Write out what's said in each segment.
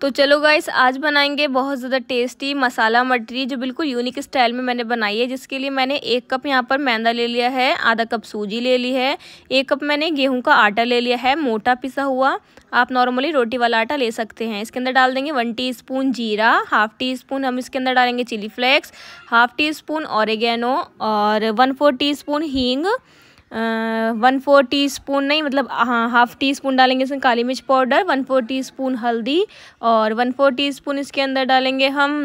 तो चलो गाइस आज बनाएंगे बहुत ज़्यादा टेस्टी मसाला मटरी जो बिल्कुल यूनिक स्टाइल में मैंने बनाई है जिसके लिए मैंने एक कप यहाँ पर मैदा ले लिया है आधा कप सूजी ले ली है एक कप मैंने गेहूं का आटा ले लिया है मोटा पिसा हुआ आप नॉर्मली रोटी वाला आटा ले सकते हैं इसके अंदर डाल देंगे वन टी स्पून जीरा हाफ टी स्पून हम इसके अंदर डालेंगे chilli flakes half teaspoon oregano और वन फोर टी स्पून हींग वन फोर टी स्पून नहीं मतलब हाँ हाफ़ टी स्पून डालेंगे इसमें काली मिर्च powder one four teaspoon हल्दी और वन फोर टी स्पून इसके अंदर डालेंगे हम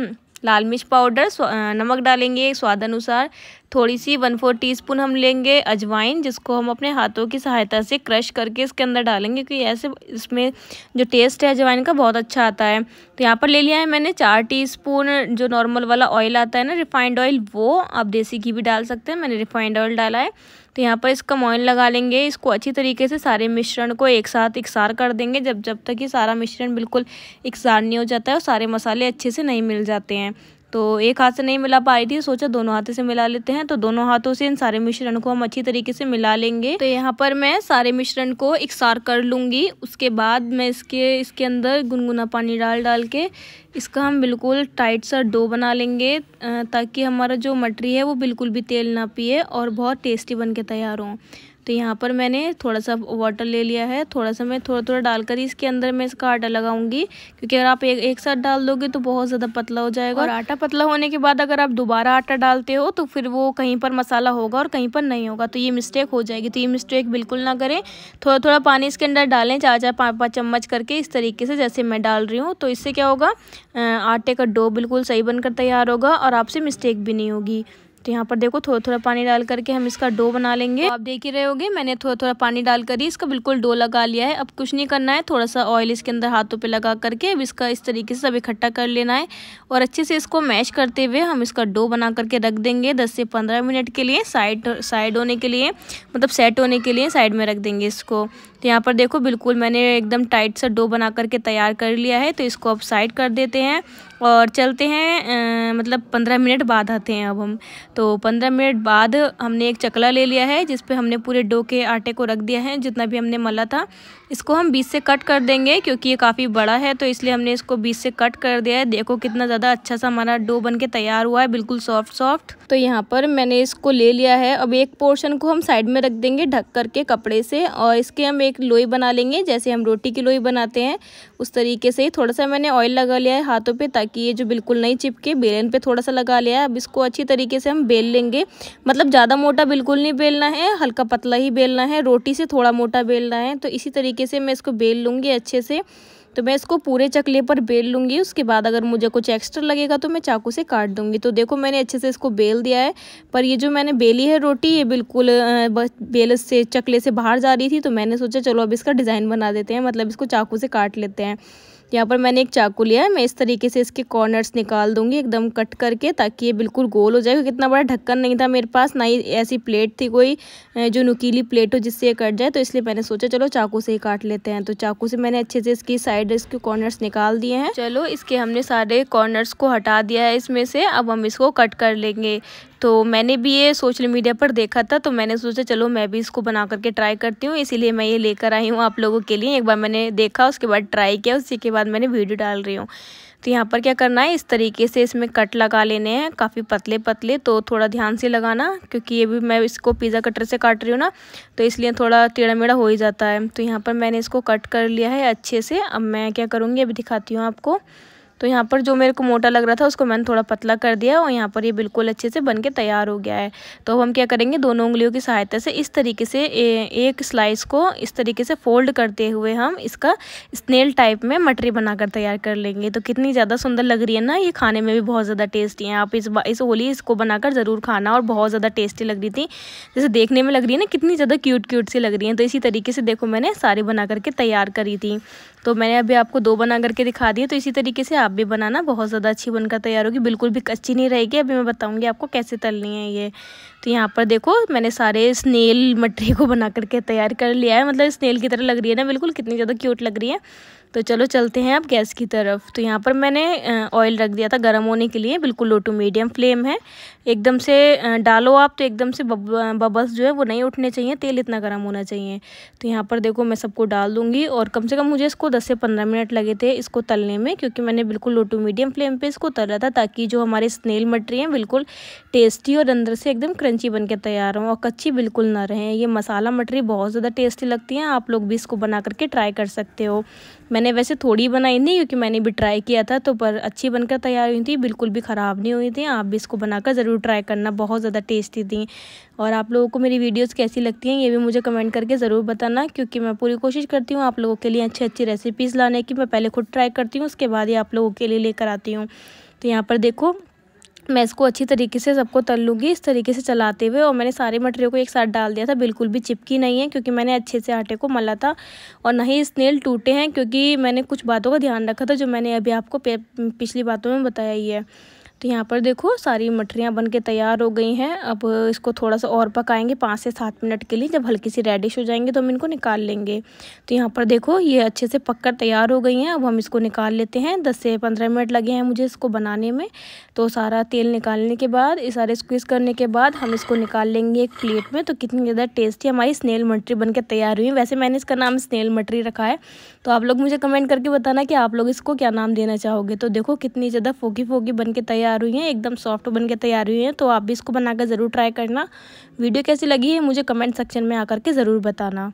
लाल मिर्च पाउडर नमक डालेंगे स्वाद अनुसार थोड़ी सी वन फोर टीस्पून हम लेंगे अजवाइन जिसको हम अपने हाथों की सहायता से क्रश करके इसके अंदर डालेंगे क्योंकि ऐसे इसमें जो टेस्ट है अजवाइन का बहुत अच्छा आता है तो यहाँ पर ले लिया है मैंने चार टीस्पून जो नॉर्मल वाला ऑयल आता है ना रिफाइंड ऑयल वो आप देसी घी भी डाल सकते हैं मैंने रिफाइंड ऑयल डाला है तो यहाँ पर इसका मोइन लगा लेंगे इसको अच्छी तरीके से सारे मिश्रण को एक साथ इकसार कर देंगे जब जब तक ये सारा मिश्रण बिल्कुल इकसार नहीं हो जाता है और सारे मसाले अच्छे से नहीं मिल जाते हैं तो एक हाथ से नहीं मिला पा रही थी सोचा दोनों हाथों से मिला लेते हैं तो दोनों हाथों से इन सारे मिश्रण को हम अच्छी तरीके से मिला लेंगे तो यहाँ पर मैं सारे मिश्रण को सार कर लूँगी उसके बाद मैं इसके इसके अंदर गुनगुना पानी डाल डाल के इसका हम बिल्कुल टाइट सा डो बना लेंगे ताकि हमारा जो मटरी है वो बिल्कुल भी तेल ना पिए और बहुत टेस्टी बन के तैयार हों तो यहाँ पर मैंने थोड़ा सा वाटर ले लिया है थोड़ा सा मैं थोड़ा थोड़ा डालकर ही इसके अंदर मैं इसका आटा लगाऊंगी क्योंकि अगर आप एक एक साथ डाल दोगे तो बहुत ज़्यादा पतला हो जाएगा और आटा पतला होने के बाद अगर आप दोबारा आटा डालते हो तो फिर वो कहीं पर मसाला होगा और कहीं पर नहीं होगा तो ये मिस्टेक हो जाएगी तो ये मिस्टेक बिल्कुल ना करें थोड़ा थोड़ा पानी इसके अंदर डालें चार चार पाँच पाँच चम्मच करके इस तरीके से जैसे मैं डाल रही हूँ तो इससे क्या होगा आटे का डो बिल्कुल सही बनकर तैयार होगा और आपसे मिस्टेक भी नहीं होगी तो यहाँ पर देखो थोड़ा थोड़ा पानी डाल करके हम इसका डो बना लेंगे तो आप देख ही रहे होंगे मैंने थोड़ा थोड़ा पानी डाल कर ही इसका बिल्कुल डो लगा लिया है अब कुछ नहीं करना है थोड़ा सा ऑयल इसके अंदर हाथों पे लगा करके अब इसका इस तरीके से सब इकट्ठा कर लेना है और अच्छे से इसको मैश करते हुए हम इसका डो बना करके रख देंगे दस से पंद्रह मिनट के लिए साइड साइड होने के लिए मतलब सेट होने के लिए साइड में रख देंगे इसको तो यहाँ पर देखो बिल्कुल मैंने एकदम टाइट सा डो बना करके तैयार कर लिया है तो इसको अब साइड कर देते हैं और चलते हैं आ, मतलब पंद्रह मिनट बाद आते हैं अब हम तो पंद्रह मिनट बाद हमने एक चकला ले लिया है जिस पर हमने पूरे डो के आटे को रख दिया है जितना भी हमने मला था इसको हम बीच से कट कर देंगे क्योंकि ये काफ़ी बड़ा है तो इसलिए हमने इसको बीच से कट कर दिया है देखो कितना ज़्यादा अच्छा सा हमारा डो बन के तैयार हुआ है बिल्कुल सॉफ्ट सॉफ्ट तो यहाँ पर मैंने इसको ले लिया है अब एक पोर्शन को हम साइड में रख देंगे ढक करके कपड़े से और इसके हम एक एक लोई बना लेंगे जैसे हम रोटी की लोई बनाते हैं उस तरीके से ही थोड़ा सा मैंने ऑयल लगा लिया है हाथों पे ताकि ये जो बिल्कुल नहीं चिपके बेलन पे थोड़ा सा लगा लिया है अब इसको अच्छी तरीके से हम बेल लेंगे मतलब ज़्यादा मोटा बिल्कुल नहीं बेलना है हल्का पतला ही बेलना है रोटी से थोड़ा मोटा बेलना है तो इसी तरीके से मैं इसको बेल लूँगी अच्छे से तो मैं इसको पूरे चकले पर बेल लूँगी उसके बाद अगर मुझे कुछ एक्स्ट्रा लगेगा तो मैं चाकू से काट दूँगी तो देखो मैंने अच्छे से इसको बेल दिया है पर ये जो मैंने बेली है रोटी ये बिल्कुल बेल से चकले से बाहर जा रही थी तो मैंने सोचा चलो अब इसका डिज़ाइन बना देते हैं मतलब इसको चाकू से काट लेते हैं यहाँ पर मैंने एक चाकू लिया है मैं इस तरीके से इसके कॉर्नर्स निकाल दूँगी एकदम कट करके ताकि ये बिल्कुल गोल हो जाए क्योंकि इतना बड़ा ढक्कन नहीं था मेरे पास ना ही ऐसी प्लेट थी कोई जो नुकीली प्लेट हो जिससे ये कट जाए तो इसलिए मैंने सोचा चलो चाकू से ही काट लेते हैं तो चाकू से मैंने अच्छे से इसकी साइड इसके कॉर्नर्स निकाल दिए हैं चलो इसके हमने सारे कॉर्नर्स को हटा दिया है इसमें से अब हम इसको कट कर लेंगे तो मैंने भी ये सोशल मीडिया पर देखा था तो मैंने सोचा चलो मैं भी इसको बना करके ट्राई करती हूँ इसीलिए मैं ये लेकर आई हूँ आप लोगों के लिए एक बार मैंने देखा उसके बाद ट्राई किया उसी के बाद मैंने वीडियो डाल रही हूँ तो यहाँ पर क्या करना है इस तरीके से इसमें कट लगा लेने हैं काफ़ी पतले पतले तो थोड़ा ध्यान से लगाना क्योंकि ये भी मैं इसको पिज़्ज़ा कटर से काट रही हूँ ना तो इसलिए थोड़ा टेढ़ा मेढ़ा हो ही जाता है तो यहाँ पर मैंने इसको कट कर लिया है अच्छे से अब मैं क्या करूँगी अभी दिखाती हूँ आपको तो यहाँ पर जो मेरे को मोटा लग रहा था उसको मैंने थोड़ा पतला कर दिया और यहाँ पर ये बिल्कुल अच्छे से बन के तैयार हो गया है तो हम क्या करेंगे दोनों उंगलियों की सहायता से इस तरीके से एक स्लाइस को इस तरीके से फोल्ड करते हुए हम इसका स्नेल टाइप में मटरी बनाकर तैयार कर लेंगे तो कितनी ज़्यादा सुंदर लग रही है ना ये खाने में भी बहुत ज़्यादा टेस्टी है आप इस इस होली इसको बनाकर ज़रूर खाना और बहुत ज़्यादा टेस्टी लग रही थी जैसे देखने में लग रही है ना कितनी ज़्यादा क्यूट क्यूट सी लग रही है तो इसी तरीके से देखो मैंने सारी बना करके तैयार करी थी तो मैंने अभी आपको दो बना करके दिखा दिए तो इसी तरीके से आप आप भी बनाना बहुत ज़्यादा अच्छी बनकर तैयार होगी बिल्कुल भी कच्ची नहीं रहेगी अभी मैं बताऊँगी आपको कैसे तलनी है ये तो यहाँ पर देखो मैंने सारे स्नेल मटरी को बना करके तैयार कर लिया है मतलब स्नेल की तरह लग रही है ना बिल्कुल कितनी ज़्यादा क्यूट लग रही है तो चलो चलते हैं अब गैस की तरफ तो यहाँ पर मैंने ऑयल रख दिया था गर्म होने के लिए बिल्कुल लो टू मीडियम फ्लेम है एकदम से डालो आप तो एकदम से बब, बबल्स जो है वो नहीं उठने चाहिए तेल इतना गर्म होना चाहिए तो यहाँ पर देखो मैं सबको डाल दूँगी और कम से कम मुझे इसको दस से पंद्रह मिनट लगे थे इसको तलने में क्योंकि मैंने बिल्कुल लो टू मीडियम फ्लेम पर इसको तला था ताकि जो हमारे स्नेल मटरी हैं बिल्कुल टेस्टी और अंदर से एकदम क्रंची बनके तैयार हों और कच्ची बिल्कुल ना रहें ये मसाला मटरी बहुत ज़्यादा टेस्टी लगती हैं आप लोग भी इसको बना करके ट्राई कर सकते हो मैंने वैसे थोड़ी बनाई नहीं क्योंकि मैंने भी ट्राई किया था तो पर अच्छी बनकर तैयार हुई थी बिल्कुल भी ख़राब नहीं हुई थी आप भी इसको बनाकर ज़रूर ट्राई करना बहुत ज़्यादा टेस्टी थी और आप लोगों को मेरी वीडियोज़ कैसी लगती हैं ये भी मुझे कमेंट करके ज़रूर बताना क्योंकि मैं पूरी कोशिश करती हूँ आप लोगों के लिए अच्छी अच्छी रेसिपीज़ लाने की मैं पहले खुद ट्राई करती हूँ उसके बाद ही आप लोगों के लिए लेकर आती हूँ तो यहाँ पर देखो मैं इसको अच्छी तरीके से सबको तल लूँगी इस तरीके से चलाते हुए और मैंने सारे मटेरियल को एक साथ डाल दिया था बिल्कुल भी चिपकी नहीं है क्योंकि मैंने अच्छे से आटे को मला था और ना ही स्नेल टूटे हैं क्योंकि मैंने कुछ बातों का ध्यान रखा था जो मैंने अभी आपको पिछली बातों में बताया ही है तो यहाँ पर देखो सारी मठरियाँ बन के तैयार हो गई हैं अब इसको थोड़ा सा और पकाएंगे पाँच से सात मिनट के लिए जब हल्की सी रेडिश हो जाएंगे तो हम इनको निकाल लेंगे तो यहाँ पर देखो ये अच्छे से पककर तैयार हो गई हैं अब हम इसको निकाल लेते हैं दस से पंद्रह मिनट लगे हैं मुझे इसको बनाने में तो सारा तेल निकालने के बाद इस सारे स्क्वीज़ करने के बाद हम इसको निकाल लेंगे एक प्लेट में तो कितनी ज़्यादा टेस्टी हमारी स्नेल मटरी बन के तैयार हुई वैसे मैंने इसका नाम स्नेल मटरी रखा है तो आप लोग मुझे कमेंट करके बताना कि आप लोग इसको क्या नाम देना चाहोगे तो देखो कितनी ज़्यादा फोकी फोकी बन के तैयार तैयार हुई हैं एकदम सॉफ्ट बन के तैयार हुई हैं तो आप भी इसको बनाकर ज़रूर ट्राई करना वीडियो कैसी लगी है मुझे कमेंट सेक्शन में आकर के ज़रूर बताना